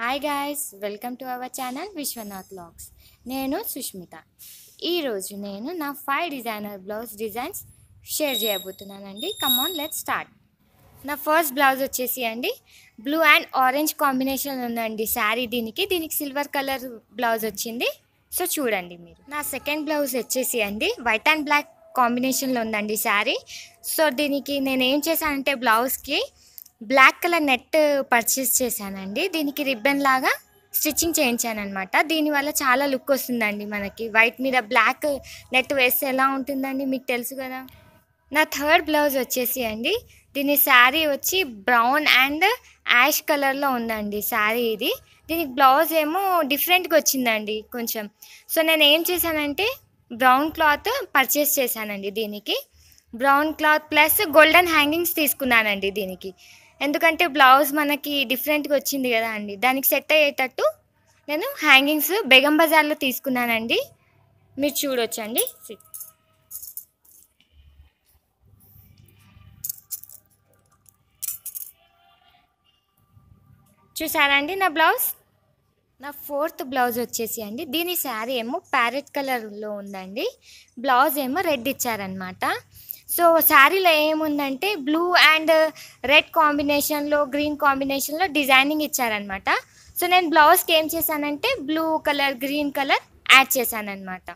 hi guys welcome to our channel Vishwanath vlogs నేను సుష్మిత ఈరోజు నేను నా five designer blouse designs share చేయబోతున్నానండి కమాన్ లెట్ స్టార్ట్ నా ఫస్ట్ బ్లౌజ్ వచ్చేసి అండి బ్లూ అండ్ ఆరెంజ్ కాంబినేషన్ ఉందండి శారీ దీనికి దీనికి సిల్వర్ కలర్ బ్లౌజ్ వచ్చింది సో చూడండి మీరు నా సెకండ్ బ్లౌజ్ వచ్చేసి అండి వైట్ అండ్ బ్లాక్ కాంబినేషన్లో ఉందండి శారీ సో దీనికి నేను ఏం చేశానంటే బ్లౌజ్కి బ్లాక్ కలర్ నెట్ పర్చేస్ చేశానండి దీనికి రిబ్బన్ లాగా స్టిచ్చింగ్ చేయించానమాట దీనివల్ల చాలా లుక్ వస్తుందండి మనకి వైట్ మీద బ్లాక్ నెట్ వేస్తే ఎలా ఉంటుందండి మీకు తెలుసు కదా నా థర్డ్ బ్లౌజ్ వచ్చేసి అండి దీని శారీ వచ్చి బ్రౌన్ అండ్ యాష్ కలర్లో ఉందండి శారీ ఇది దీనికి బ్లౌజ్ ఏమో డిఫరెంట్గా వచ్చిందండి కొంచెం సో నేను ఏం చేశానంటే బ్రౌన్ క్లాత్ పర్చేస్ చేశానండి దీనికి brown cloth plus golden hangings తీసుకున్నానండి దీనికి ఎందుకంటే బ్లౌజ్ మనకి డిఫరెంట్గా వచ్చింది కదా అండి దానికి సెట్ అయ్యేటట్టు నేను హ్యాంగింగ్స్ బెగం బజార్లో తీసుకున్నానండి మీరు చూడొచ్చండి చూసారా అండి నా బ్లౌజ్ నా ఫోర్త్ బ్లౌజ్ వచ్చేసి అండి దీని శారీ ఏమో ప్యారెట్ కలర్లో ఉందండి బ్లౌజ్ ఏమో రెడ్ ఇచ్చారనమాట సో శారీలో ఏముందంటే బ్లూ అండ్ రెడ్ కాంబినేషన్లో గ్రీన్ కాంబినేషన్లో డిజైనింగ్ ఇచ్చారనమాట సో నేను బ్లౌజ్కి ఏం చేశానంటే blue colour green colour add చేశానమాట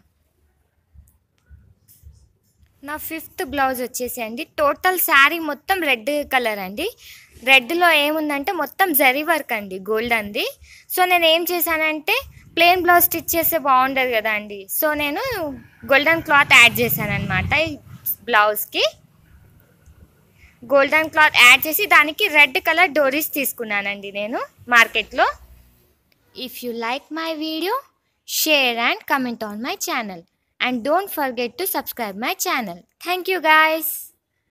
నా ఫిఫ్త్ బ్లౌజ్ వచ్చేసి అండి టోటల్ శారీ మొత్తం రెడ్ కలర్ అండి రెడ్లో ఏముందంటే మొత్తం జరీ వర్క్ అండి గోల్డ్ అంది సో నేను ఏం చేశానంటే ప్లెయిన్ బ్లౌజ్ స్టిచ్ చేస్తే బాగుండదు కదా అండి సో నేను గోల్డెన్ క్లాత్ యాడ్ చేశాను అనమాట బ్లౌజ్కి గోల్డెన్ క్లాత్ యాడ్ చేసి దానికి రెడ్ కలర్ డోరీస్ తీసుకున్నానండి నేను మార్కెట్లో if you like my video share and comment on my channel and don't forget to subscribe my channel thank you guys